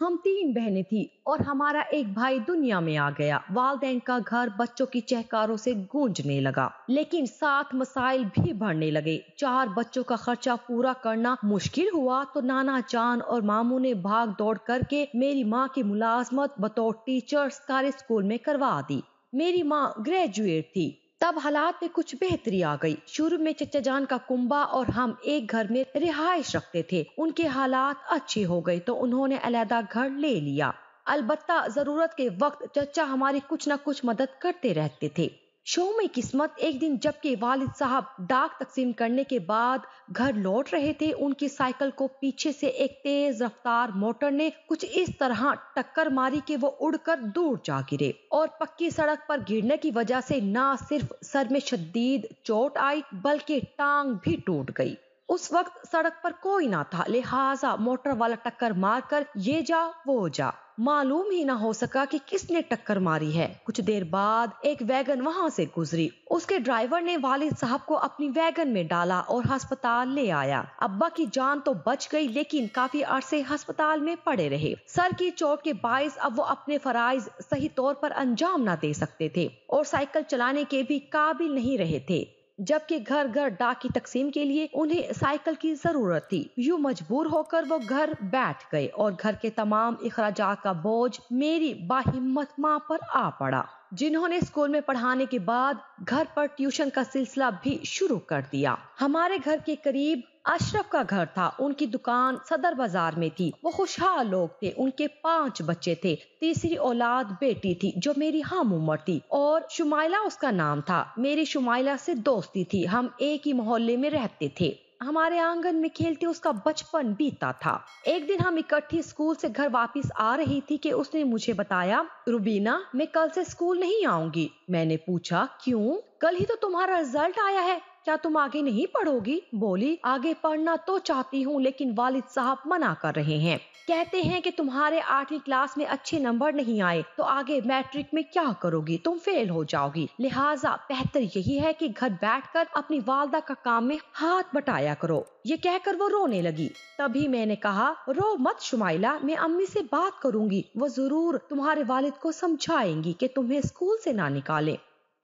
हम तीन बहनें थी और हमारा एक भाई दुनिया में आ गया वालदेन का घर बच्चों की चहकारों से गूंजने लगा लेकिन साथ मसाइल भी बढ़ने लगे चार बच्चों का खर्चा पूरा करना मुश्किल हुआ तो नाना जान और मामू ने भाग दौड़ करके मेरी माँ की मुलाजमत बतौर टीचर सरकारी स्कूल में करवा दी मेरी माँ ग्रेजुएट थी तब हालात में कुछ बेहतरी आ गई शुरू में चचा जान का कुंबा और हम एक घर में रिहाइश रखते थे उनके हालात अच्छे हो गए तो उन्होंने अलहदा घर ले लिया अलबत्ता जरूरत के वक्त चचा हमारी कुछ न कुछ मदद करते रहते थे शो में किस्मत एक दिन जबकि वालिद साहब डाक तकसीम करने के बाद घर लौट रहे थे उनकी साइकिल को पीछे से एक तेज रफ्तार मोटर ने कुछ इस तरह टक्कर मारी कि वो उड़कर दूर जा गिरे और पक्की सड़क पर गिरने की वजह से ना सिर्फ सर में शदीद चोट आई बल्कि टांग भी टूट गई उस वक्त सड़क पर कोई ना था लिहाजा मोटर वाला टक्कर मारकर ये जा वो जा मालूम ही ना हो सका कि किसने टक्कर मारी है कुछ देर बाद एक वैगन वहां से गुजरी उसके ड्राइवर ने वालिद साहब को अपनी वैगन में डाला और अस्पताल ले आया अब्बा की जान तो बच गई लेकिन काफी अरसे अस्पताल में पड़े रहे सर की चोट के बायस अब वो अपने फराइज सही तौर पर अंजाम ना दे सकते थे और साइकिल चलाने के भी काबिल नहीं रहे थे जबकि घर घर डाक की तकसीम के लिए उन्हें साइकिल की जरूरत थी यूँ मजबूर होकर वो घर बैठ गए और घर के तमाम अखराज का बोझ मेरी बाहिम्मत माँ पर आ पड़ा जिन्होंने स्कूल में पढ़ाने के बाद घर पर ट्यूशन का सिलसिला भी शुरू कर दिया हमारे घर के करीब अशरफ का घर था उनकी दुकान सदर बाजार में थी वो खुशहाल लोग थे उनके पांच बच्चे थे तीसरी औलाद बेटी थी जो मेरी हम उम्र थी और शुमाइला उसका नाम था मेरी शुमाइला से दोस्ती थी हम एक ही मोहल्ले में रहते थे हमारे आंगन में खेलते उसका बचपन बीता था एक दिन हम इकट्ठी स्कूल से घर वापस आ रही थी कि उसने मुझे बताया रुबीना मैं कल से स्कूल नहीं आऊंगी मैंने पूछा क्यों कल ही तो तुम्हारा रिजल्ट आया है क्या तुम आगे नहीं पढ़ोगी बोली आगे पढ़ना तो चाहती हूँ लेकिन वालिद साहब मना कर रहे हैं कहते हैं कि तुम्हारे आठवीं क्लास में अच्छे नंबर नहीं आए तो आगे मैट्रिक में क्या करोगी तुम फेल हो जाओगी लिहाजा बेहतर यही है कि घर बैठकर अपनी वालदा का काम में हाथ बटाया करो ये कहकर वो रोने लगी तभी मैंने कहा रो मत शुमाइला मैं अम्मी से बात करूंगी वो जरूर तुम्हारे वालिद को समझाएंगी कि तुम्हें स्कूल से ना निकाले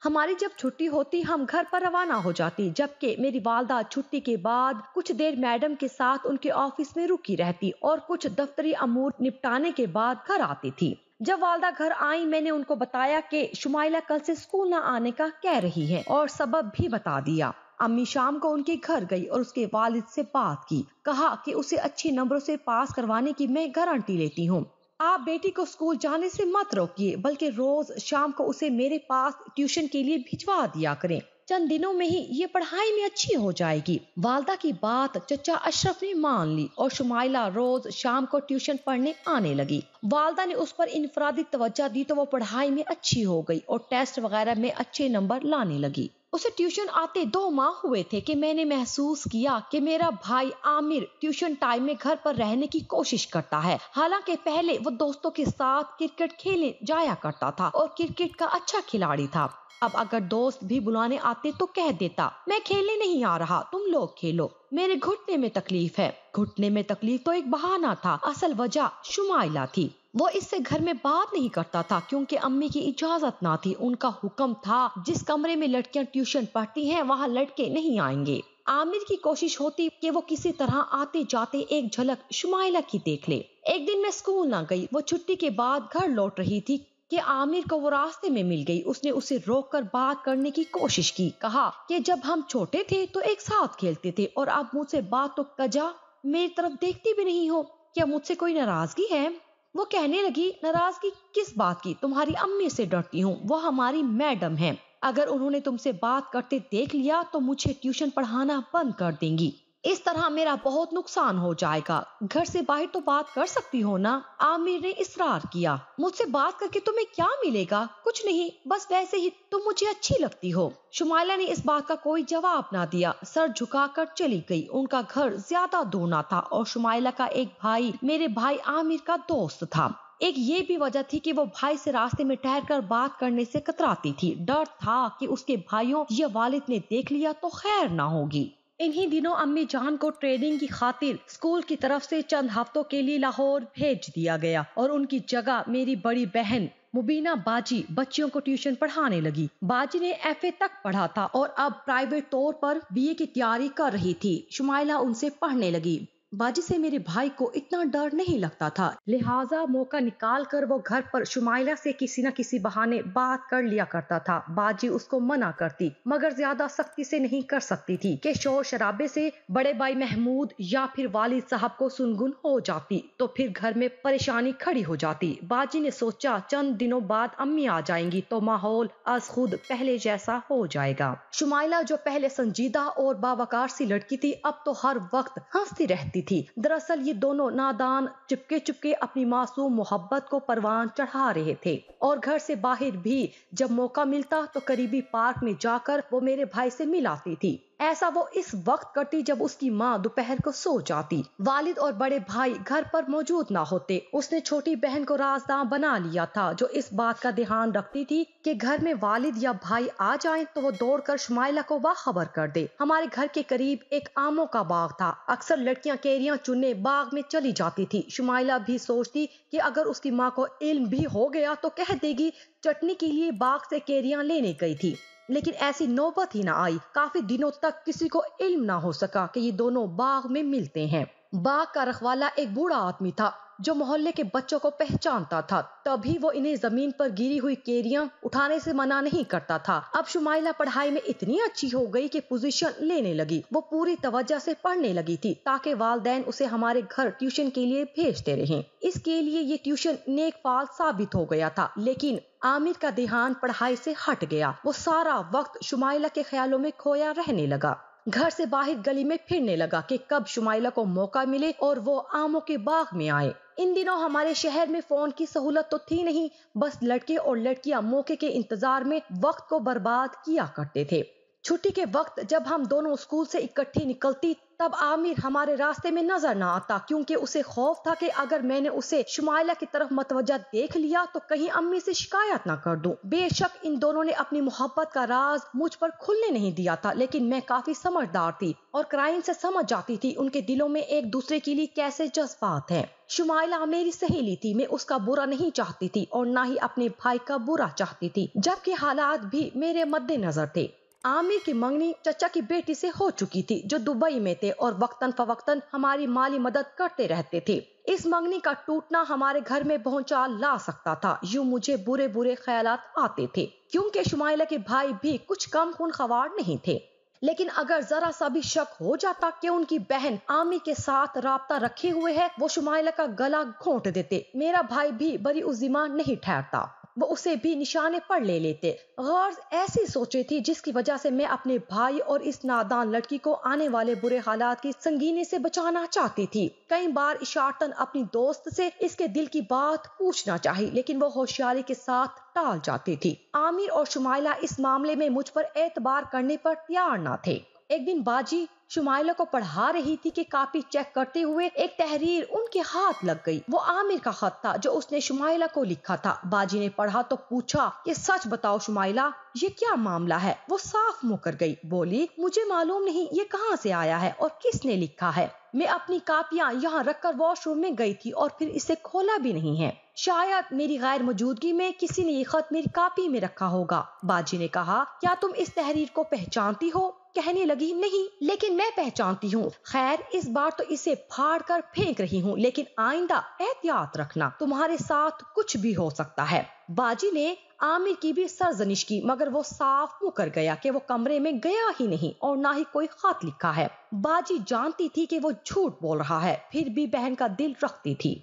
हमारी जब छुट्टी होती हम घर पर रवाना हो जाती जबकि मेरी वालदा छुट्टी के बाद कुछ देर मैडम के साथ उनके ऑफिस में रुकी रहती और कुछ दफ्तरी अमूर निपटाने के बाद घर आती थी जब वालदा घर आई मैंने उनको बताया कि शुमाइला कल से स्कूल न आने का कह रही है और सबब भी बता दिया अम्मी शाम को उनके घर गई और उसके वालिद से बात की कहा कि उसे अच्छे नंबरों से पास करवाने की मैं गारंटी लेती हूँ आप बेटी को स्कूल जाने से मत रोकिए बल्कि रोज शाम को उसे मेरे पास ट्यूशन के लिए भिजवा दिया करें चंद दिनों में ही ये पढ़ाई में अच्छी हो जाएगी वालदा की बात चचा अशरफ ने मान ली और शुमाइला रोज शाम को ट्यूशन पढ़ने आने लगी वालदा ने उस पर इनफरादी तवज्जा दी तो वो पढ़ाई में अच्छी हो गई और टेस्ट वगैरह में अच्छे नंबर लाने लगी उसे ट्यूशन आते दो माह हुए थे कि मैंने महसूस किया कि मेरा भाई आमिर ट्यूशन टाइम में घर पर रहने की कोशिश करता है हालांकि पहले वो दोस्तों के साथ क्रिकेट खेलने जाया करता था और क्रिकेट का अच्छा खिलाड़ी था अब अगर दोस्त भी बुलाने आते तो कह देता मैं खेलने नहीं आ रहा तुम लोग खेलो मेरे घुटने में तकलीफ है घुटने में तकलीफ तो एक बहाना था असल वजह शुमाइला थी वो इससे घर में बात नहीं करता था क्योंकि अम्मी की इजाजत ना थी उनका हुक्म था जिस कमरे में लड़कियां ट्यूशन पढ़ती हैं वहाँ लड़के नहीं आएंगे आमिर की कोशिश होती कि वो किसी तरह आते जाते एक झलक शुमाइला की देख ले एक दिन मैं स्कूल ना गई वो छुट्टी के बाद घर लौट रही थी कि आमिर को वो रास्ते में मिल गई उसने उसे रोककर बात करने की कोशिश की कहा कि जब हम छोटे थे तो एक साथ खेलते थे और अब मुझसे बात तो कजा मेरी तरफ देखती भी नहीं हो क्या मुझसे कोई नाराजगी है वो कहने लगी नाराजगी किस बात की तुम्हारी अम्मी से डरती हूँ वो हमारी मैडम है अगर उन्होंने तुमसे बात करते देख लिया तो मुझे ट्यूशन पढ़ाना बंद कर देंगी इस तरह मेरा बहुत नुकसान हो जाएगा घर से बाहर तो बात कर सकती हो ना आमिर ने इसरार किया मुझसे बात करके तुम्हें क्या मिलेगा कुछ नहीं बस वैसे ही तुम मुझे अच्छी लगती हो शुमाला ने इस बात का कोई जवाब ना दिया सर झुकाकर चली गई उनका घर ज्यादा दूर ना था और शुमाला का एक भाई मेरे भाई आमिर का दोस्त था एक ये भी वजह थी कि वो भाई से रास्ते में ठहर कर बात करने से कतराती थी डर था कि उसके भाइयों या वालिद ने देख लिया तो खैर ना होगी इन्हीं दिनों अम्मी जान को ट्रेनिंग की खातिर स्कूल की तरफ से चंद हफ्तों के लिए लाहौर भेज दिया गया और उनकी जगह मेरी बड़ी बहन मुबीना बाजी बच्चियों को ट्यूशन पढ़ाने लगी बाजी ने एफ ए तक पढ़ा था और अब प्राइवेट तौर पर बीए की तैयारी कर रही थी शुमाइला उनसे पढ़ने लगी बाजी से मेरे भाई को इतना डर नहीं लगता था लिहाजा मौका निकाल कर वो घर पर शुमाइला से किसी न किसी बहाने बात कर लिया करता था बाजी उसको मना करती मगर ज्यादा सख्ती से नहीं कर सकती थी कि शोर शराबे से बड़े भाई महमूद या फिर वालिद साहब को सुनगुन हो जाती तो फिर घर में परेशानी खड़ी हो जाती बाजी ने सोचा चंद दिनों बाद अम्मी आ जाएंगी तो माहौल आज खुद पहले जैसा हो जाएगा शुमाइला जो पहले संजीदा और बावकार सी लड़की थी अब तो हर वक्त हंसती रहती थी दरअसल ये दोनों नादान चिपके चिपके अपनी मासूम मोहब्बत को परवान चढ़ा रहे थे और घर से बाहर भी जब मौका मिलता तो करीबी पार्क में जाकर वो मेरे भाई से मिलाती थी ऐसा वो इस वक्त करती जब उसकी माँ दोपहर को सो जाती वालिद और बड़े भाई घर पर मौजूद ना होते उसने छोटी बहन को राजदान बना लिया था जो इस बात का ध्यान रखती थी कि घर में वालिद या भाई आ जाए तो वो दौड़कर शुमाइला को बाखबर कर दे हमारे घर के करीब एक आमों का बाग था अक्सर लड़कियां केरियां चुनने बाग में चली जाती थी शुमाइला भी सोचती कि अगर उसकी माँ को इल्म भी हो गया तो कह देगी चटनी के लिए बाग से केरियां लेने गई थी लेकिन ऐसी नौबत ही ना आई काफी दिनों तक किसी को इल्म ना हो सका कि ये दोनों बाग में मिलते हैं बाग का रखवाला एक बूढ़ा आदमी था जो मोहल्ले के बच्चों को पहचानता था तभी वो इन्हें जमीन पर गिरी हुई केरियां उठाने से मना नहीं करता था अब शुमाइला पढ़ाई में इतनी अच्छी हो गई कि पोजीशन लेने लगी वो पूरी तवज्जा से पढ़ने लगी थी ताकि वालदेन उसे हमारे घर ट्यूशन के लिए भेजते रहे इसके लिए ये ट्यूशन नेक फाल साबित हो गया था लेकिन आमिर का ध्यान पढ़ाई से हट गया वो सारा वक्त शुमाइला के ख्यालों में खोया रहने लगा घर से बाहर गली में फिरने लगा कि कब शुमाइला को मौका मिले और वो आमों के बाग में आए इन दिनों हमारे शहर में फोन की सहूलत तो थी नहीं बस लड़के और लड़कियां मौके के इंतजार में वक्त को बर्बाद किया करते थे छुट्टी के वक्त जब हम दोनों स्कूल से इकट्ठी निकलती तब आमिर हमारे रास्ते में नजर ना आता क्योंकि उसे खौफ था कि अगर मैंने उसे शुमाइला की तरफ मतवजा देख लिया तो कहीं अम्मी से शिकायत ना कर दूं बेशक इन दोनों ने अपनी मोहब्बत का राज मुझ पर खुलने नहीं दिया था लेकिन मैं काफी समझदार थी और क्राइम से समझ जाती थी उनके दिलों में एक दूसरे के लिए कैसे जज्बात हैं शुमाइला मेरी सहेली थी मैं उसका बुरा नहीं चाहती थी और ना ही अपने भाई का बुरा चाहती थी जबकि हालात भी मेरे मद्देनजर थे आमिर की मंगनी चचा की बेटी से हो चुकी थी जो दुबई में थे और वक्तन फवक्तन हमारी माली मदद करते रहते थे इस मंगनी का टूटना हमारे घर में पहुंचा ला सकता था यूं मुझे बुरे बुरे ख्याल आते थे क्योंकि शुमाइला के भाई भी कुछ कम खून खवार नहीं थे लेकिन अगर जरा सा भी शक हो जाता कि उनकी बहन आमी के साथ रबता रखे हुए है वो शुमाइला का गला घोंट देते मेरा भाई भी बड़ी उजिमा नहीं ठहरता वो उसे भी निशाने पर ले लेते गर्ज ऐसी सोचे थी जिसकी वजह से मैं अपने भाई और इस नादान लड़की को आने वाले बुरे हालात की संगीनी से बचाना चाहती थी कई बार इशारतन अपनी दोस्त से इसके दिल की बात पूछना चाहिए लेकिन वो होशियारी के साथ टाल जाती थी आमिर और शुमाइला इस मामले में मुझ पर एतबार करने पर तैयार ना थे एक दिन बाजी शुमाइला को पढ़ा रही थी कि कापी चेक करते हुए एक तहरीर उनके हाथ लग गई वो आमिर का खत था जो उसने शुमाइला को लिखा था बाजी ने पढ़ा तो पूछा ये सच बताओ शुमाइला ये क्या मामला है वो साफ मुकर गई बोली मुझे मालूम नहीं ये कहाँ से आया है और किसने लिखा है मैं अपनी कापियाँ यहाँ रखकर वॉशरूम में गई थी और फिर इसे खोला भी नहीं है शायद मेरी गैर मौजूदगी में किसी ने ये खत मेरी कापी में रखा होगा बाजी ने कहा क्या तुम इस तहरीर को पहचानती हो कहने लगी नहीं लेकिन मैं पहचानती हूँ खैर इस बार तो इसे फाड़ कर फेंक रही हूँ लेकिन आइंदा एहतियात रखना तुम्हारे साथ कुछ भी हो सकता है बाजी ने आमिर की भी सरजनिश की मगर वो साफ मुकर गया कि वो कमरे में गया ही नहीं और ना ही कोई खत लिखा है बाजी जानती थी कि वो झूठ बोल रहा है फिर भी बहन का दिल रखती थी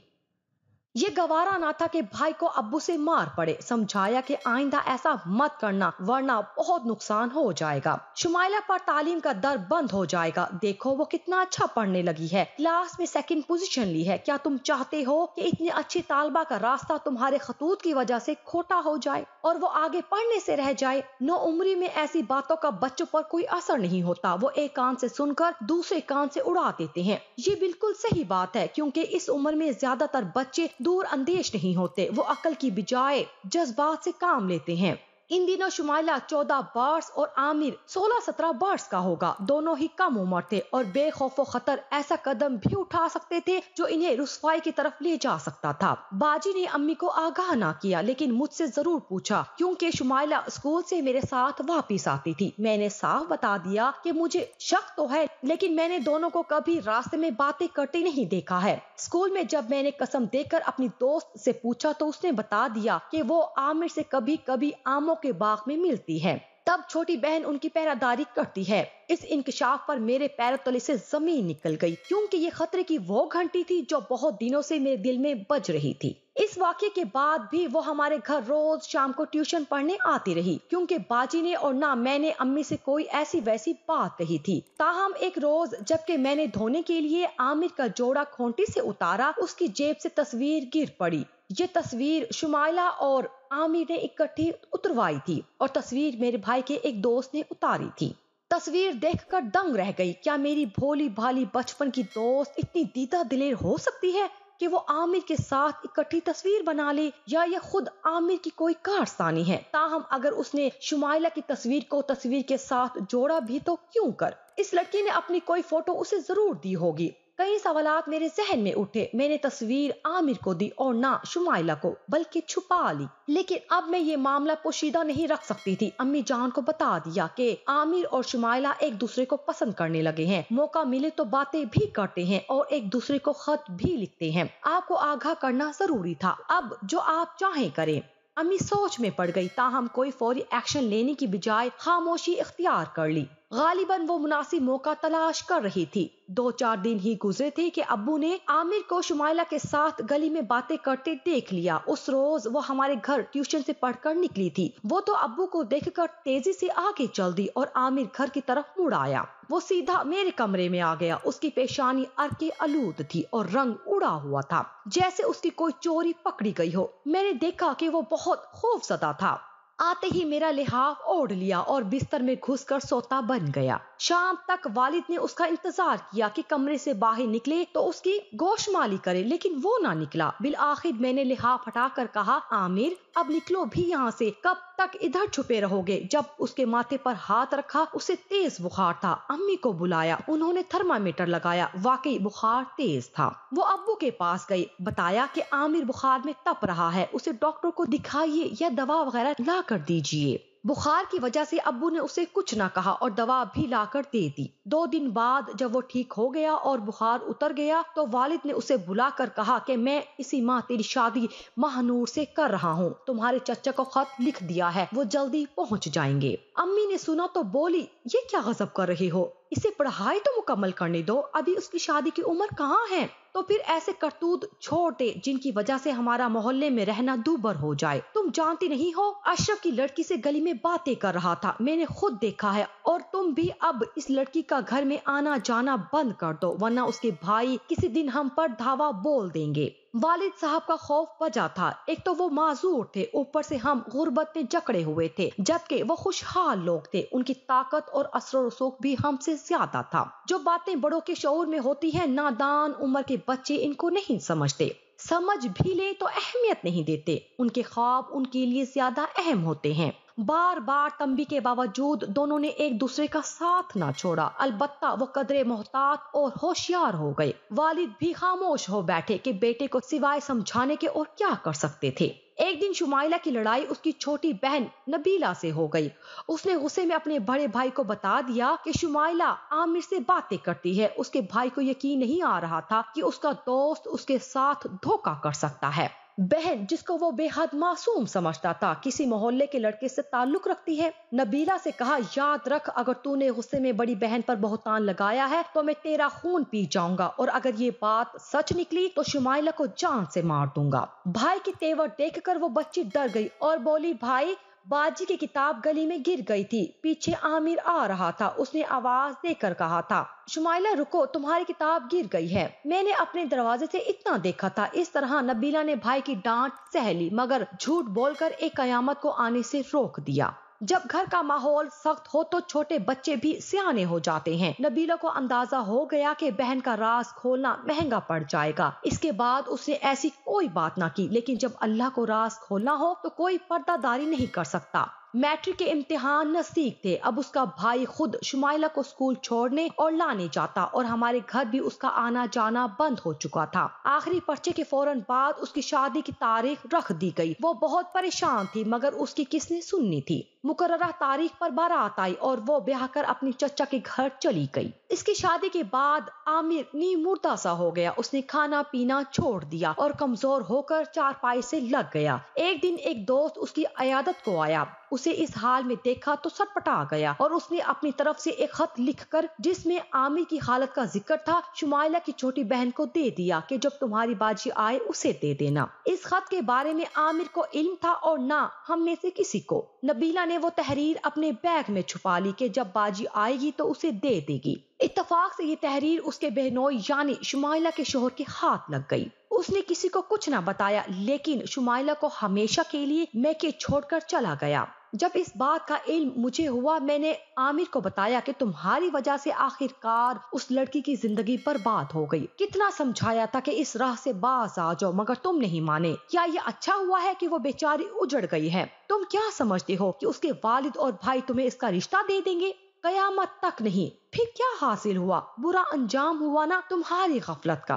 ये गवारा ना था कि भाई को अब्बू से मार पड़े समझाया कि आइंदा ऐसा मत करना वरना बहुत नुकसान हो जाएगा शुमाइला पर तालीम का दर बंद हो जाएगा देखो वो कितना अच्छा पढ़ने लगी है क्लास में सेकंड पोजीशन ली है क्या तुम चाहते हो कि इतने अच्छे तालबा का रास्ता तुम्हारे खतूत की वजह से खोटा हो जाए और वो आगे पढ़ने से रह जाए नौ उम्री में ऐसी बातों का बच्चों पर कोई असर नहीं होता वो एक कान से सुनकर दूसरे कान से उड़ा देते हैं ये बिल्कुल सही बात है क्योंकि इस उम्र में ज्यादातर बच्चे दूर अंदेश नहीं होते वो अकल की बजाय जज्बात से काम लेते हैं इन दिनों शुमाइला चौदह बार्स और आमिर सोलह सत्रह बार्स का होगा दोनों ही कम उम्र थे और बेखौफो खतर ऐसा कदम भी उठा सकते थे जो इन्हें रुसवाई की तरफ ले जा सकता था बाजी ने अम्मी को आगाह ना किया लेकिन मुझसे जरूर पूछा क्योंकि शुमाइला स्कूल से मेरे साथ वापिस आती थी मैंने साफ बता दिया की मुझे शक तो है लेकिन मैंने दोनों को कभी रास्ते में बातें करते नहीं देखा है स्कूल में जब मैंने कसम देकर अपनी दोस्त से पूछा तो उसने बता दिया कि वो आमिर से कभी कभी आमों के बाग में मिलती है तब छोटी बहन उनकी पहरादारी करती है इस इंकशाफ पर मेरे पैर तले से जमीन निकल गई क्योंकि ये खतरे की वो घंटी थी जो बहुत दिनों से मेरे दिल में बज रही थी इस वाक्य के बाद भी वो हमारे घर रोज शाम को ट्यूशन पढ़ने आती रही क्योंकि बाजी ने और ना मैंने अम्मी से कोई ऐसी वैसी बात कही थी ताहम एक रोज जबकि मैंने धोने के लिए आमिर का जोड़ा खोटी से उतारा उसकी जेब से तस्वीर गिर पड़ी ये तस्वीर शुमाइला और आमिर ने इकट्ठी उतरवाई थी और तस्वीर मेरे भाई के एक दोस्त ने उतारी थी तस्वीर देखकर दंग रह गई क्या मेरी भोली भाली बचपन की दोस्त इतनी दीदा दिलेर हो सकती है कि वो आमिर के साथ इकट्ठी तस्वीर बना ले या ये खुद आमिर की कोई कारस्तानी है ताहम अगर उसने शुमाइला की तस्वीर को तस्वीर के साथ जोड़ा भी तो क्यों कर इस लड़की ने अपनी कोई फोटो उसे जरूर दी होगी कई सवाल मेरे जहन में उठे मैंने तस्वीर आमिर को दी और ना शुमाइला को बल्कि छुपा ली लेकिन अब मैं ये मामला पोशीदा नहीं रख सकती थी अम्मी जान को बता दिया कि आमिर और शुमाइला एक दूसरे को पसंद करने लगे हैं मौका मिले तो बातें भी करते हैं और एक दूसरे को खत भी लिखते हैं आपको आगाह करना जरूरी था अब जो आप चाहे करें अम्मी सोच में पड़ गई ताहम कोई फौरी एक्शन लेने की बजाय खामोशी इख्तियार कर ली गालिबन वो मुनासिब मौका तलाश कर रही थी दो चार दिन ही गुजरे थे कि अबू ने आमिर को शुमाइला के साथ गली में बातें करते देख लिया उस रोज वो हमारे घर ट्यूशन से पढ़कर निकली थी वो तो अबू को देखकर तेजी से आगे चल दी और आमिर घर की तरफ मुड़ आया वो सीधा मेरे कमरे में आ गया उसकी पेशानी अरके आलूद थी और रंग उड़ा हुआ था जैसे उसकी कोई चोरी पकड़ी गई हो मैंने देखा कि वो बहुत खौफजदा था आते ही मेरा लिहाफ ओढ़ लिया और बिस्तर में घुसकर सोता बन गया शाम तक वालिद ने उसका इंतजार किया कि कमरे से बाहर निकले तो उसकी गोशमाली करे लेकिन वो ना निकला बिल आखिर मैंने लिहाफ हटा कर कहा आमिर अब निकलो भी यहाँ से कब तक इधर छुपे रहोगे जब उसके माथे पर हाथ रखा उसे तेज बुखार था अम्मी को बुलाया उन्होंने थर्मामीटर लगाया वाकई बुखार तेज था वो अब्बू के पास गई बताया कि आमिर बुखार में तप रहा है उसे डॉक्टर को दिखाइए या दवा वगैरह ला कर दीजिए बुखार की वजह से अब्बू ने उसे कुछ ना कहा और दवा भी लाकर दे दी दो दिन बाद जब वो ठीक हो गया और बुखार उतर गया तो वालिद ने उसे बुलाकर कहा कि मैं इसी माह तेरी शादी महानूर से कर रहा हूँ तुम्हारे चचा को खत लिख दिया है वो जल्दी पहुँच जाएंगे अम्मी ने सुना तो बोली ये क्या गजब कर रही हो इसे पढ़ाई तो मुकम्मल करने दो अभी उसकी शादी की उम्र कहाँ है तो फिर ऐसे करतूत छोड़ दे जिनकी वजह से हमारा मोहल्ले में रहना दूबर हो जाए तुम जानती नहीं हो अशरफ की लड़की से गली में बातें कर रहा था मैंने खुद देखा है और तुम भी अब इस लड़की का घर में आना जाना बंद कर दो वरना उसके भाई किसी दिन हम पर धावा बोल देंगे वालिद साहब का खौफ बजा था एक तो वो माजूर थे ऊपर से हम गुर्बत में जकड़े हुए थे जबकि वो खुशहाल लोग थे उनकी ताकत और असर रसूख भी हमसे ज्यादा था जो बातें बड़ों के शौर में होती है नादान उम्र के बच्चे इनको नहीं समझते समझ भी ले तो अहमियत नहीं देते उनके ख्वाब उनके लिए ज्यादा अहम होते हैं बार बार तंबी के बावजूद दोनों ने एक दूसरे का साथ ना छोड़ा अलबत्ता वो कदरे मोहतात और होशियार हो गए वालिद भी खामोश हो बैठे कि बेटे को सिवाय समझाने के और क्या कर सकते थे एक दिन शुमाइला की लड़ाई उसकी छोटी बहन नबीला से हो गई उसने गुस्से में अपने बड़े भाई को बता दिया कि शुमाइला आमिर से बातें करती है उसके भाई को यकीन नहीं आ रहा था कि उसका दोस्त उसके साथ धोखा कर सकता है बहन जिसको वो बेहद मासूम समझता था किसी मोहल्ले के लड़के से ताल्लुक रखती है नबीला से कहा याद रख अगर तूने गुस्से में बड़ी बहन पर बहुतान लगाया है तो मैं तेरा खून पी जाऊंगा और अगर ये बात सच निकली तो शुमाइला को जान से मार दूंगा भाई की तेवर देखकर वो बच्ची डर गई और बोली भाई बाजी की किताब गली में गिर गई थी पीछे आमिर आ रहा था उसने आवाज देकर कहा था शुमाइला रुको तुम्हारी किताब गिर गई है मैंने अपने दरवाजे से इतना देखा था इस तरह नबीला ने भाई की डांट सहली मगर झूठ बोलकर एक कयामत को आने से रोक दिया जब घर का माहौल सख्त हो तो छोटे बच्चे भी सियाने हो जाते हैं नबीला को अंदाजा हो गया कि बहन का राज खोलना महंगा पड़ जाएगा इसके बाद उसने ऐसी कोई बात ना की लेकिन जब अल्लाह को राज खोलना हो तो कोई पर्दादारी नहीं कर सकता मैट्रिक के इम्तिहान नजदीक थे अब उसका भाई खुद शुमाइला को स्कूल छोड़ने और लाने जाता और हमारे घर भी उसका आना जाना बंद हो चुका था आखिरी पर्चे के फौरन बाद उसकी शादी की तारीख रख दी गई वो बहुत परेशान थी मगर उसकी किसने सुननी थी मुकर्रा तारीख पर बारात आई और वो ब्याह कर अपनी चचा के घर चली गई इसकी शादी के बाद आमिर नी मुर्दा सा हो गया उसने खाना पीना छोड़ दिया और कमजोर होकर चारपाई से लग गया एक दिन एक दोस्त उसकी अयादत को आया उसे इस हाल में देखा तो सटपटा गया और उसने अपनी तरफ से एक खत लिख कर जिसमें आमिर की हालत का जिक्र था शुमाइला की छोटी बहन को दे दिया की जब तुम्हारी बाजी आए उसे दे देना इस खत के बारे में आमिर को इल्म था और ना हम में से किसी को नबीला ने वो तहरीर अपने बैग में छुपा ली के जब बाजी आएगी तो उसे दे देगी इतफाक से ये तहरीर उसके बहनोई यानी शुमाइला के शोहर के हाथ लग गई उसने किसी को कुछ ना बताया लेकिन शुमाइला को हमेशा के लिए मैके छोड़कर चला गया जब इस बात का इल्म मुझे हुआ मैंने आमिर को बताया कि तुम्हारी वजह से आखिरकार उस लड़की की जिंदगी पर बात हो गई कितना समझाया था कि इस राह से बाज आ जाओ मगर तुम नहीं माने क्या ये अच्छा हुआ है कि वो बेचारी उजड़ गई है तुम क्या समझते हो कि उसके वालिद और भाई तुम्हें इसका रिश्ता दे देंगे कयामत तक नहीं फिर क्या हासिल हुआ बुरा अंजाम हुआ ना तुम्हारी गफलत का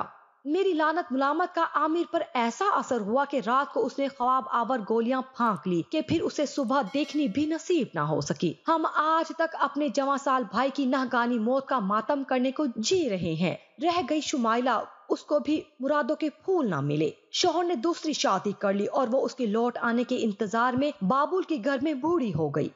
मेरी लानत मुलामत का आमिर पर ऐसा असर हुआ कि रात को उसने ख्वाब आवर गोलियां फांक ली कि फिर उसे सुबह देखनी भी नसीब ना हो सकी हम आज तक अपने जवा साल भाई की नहगानी मौत का मातम करने को जी रहे हैं रह गई शुमाइला उसको भी मुरादों के फूल ना मिले शोहर ने दूसरी शादी कर ली और वो उसके लौट आने के इंतजार में बाबुल के घर में बूढ़ी हो गई